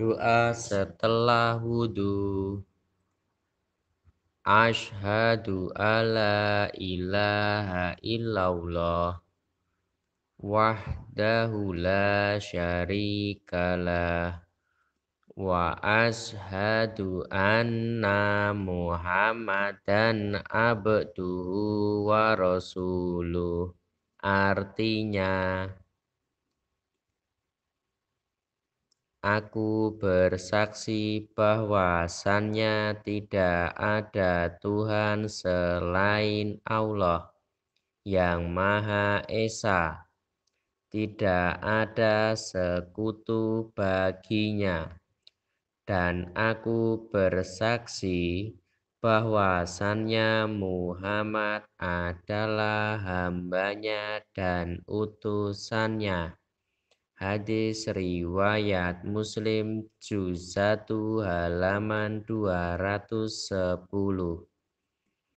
Doa setelah wudhu. Ashadu alla ilaha illallah wahdahu la syarikalah wa ashadu anna muhammadan abduhu wa rasuluh artinya Aku bersaksi bahwasannya tidak ada Tuhan selain Allah yang Maha Esa. Tidak ada sekutu baginya. Dan aku bersaksi bahwasannya Muhammad adalah hambanya dan utusannya Hadis riwayat Muslim juz 1 halaman 210.